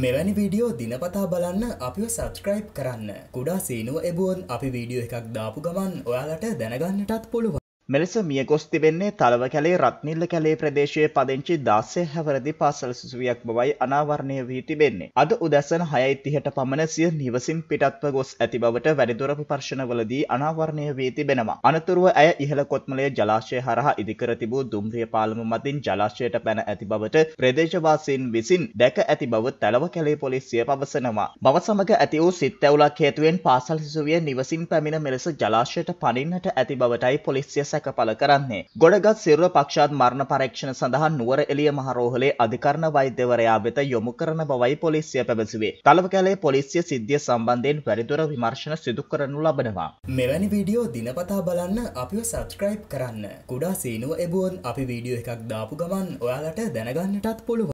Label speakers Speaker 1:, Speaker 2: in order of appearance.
Speaker 1: මෙවැනි වීඩියෝ දිනපතා බලන්න අපිව සබස්ක්‍රයිබ් කරන්න කුඩා සීනුව එබුවන් අපි වීඩියෝ එකක් දාපු ගමන් ඔයාලට දැනගන්නටත් පුළුවන්
Speaker 2: මෙලෙස මියගොස් තිබෙන්නේ තලව කැලේ රත්නිල්ල කැලේ ප්‍රදේශයේ පදිංචි දාසේ හැවරදි පාසල් සිසුවියක් බවයි අනාවරණය වී තිබෙන්නේ. අද උදැසන හයයි තිහට පමණ සිය නිවසින් පිටත්ව ගොස් ඇති බවට වැඩිදුර විපර්ශනවලදී අනාවරණය වී තිබෙනවා. අනතුරුව ඇය ඉහළ කොත්මලේ ජලාශය හරහා ඉදිකර තිබූ දුම්රිය පාලම මතින් ජලාශයට පැන ඇති බවට ප්‍රදේශවාසීන් විසින් දැක ඇති බව තලව කැලේ පොලිසිය පවසනවා. බව සමග ඇති වූ සිත් ඇවුලක් හේතුවෙන් පාසල් සිසුවිය නිවසින් පැමිණ මෙලෙස ජලාශයට පනින්නට ඇති බවටයි පොලිසිය සැකපල කරන්නේ. ගොඩගත් සිරුර පක්ෂාත් මරණ පරීක්ෂණ සඳහා නුවර එළිය මහරෝහලේ අධිකරණ වෛද්‍යවරයා වෙත යොමු කරන බවයි පොලිසිය පැවසුවේ. තලවකැලේ පොලිසිය සිද්ධිය සම්බන්ධයෙන් වැඩිදුර විමර්ශන සිදු කරනු ලබනවා.
Speaker 1: මෙවැනි වීඩියෝ දිනපතා බලන්න අපිව සබස්ක්‍රයිබ් කරන්න. කුඩා සීනුව එබුවන් අපි වීඩියෝ එකක් දාපු ගමන් ඔයාලට දැනගන්නටත් පුළුව.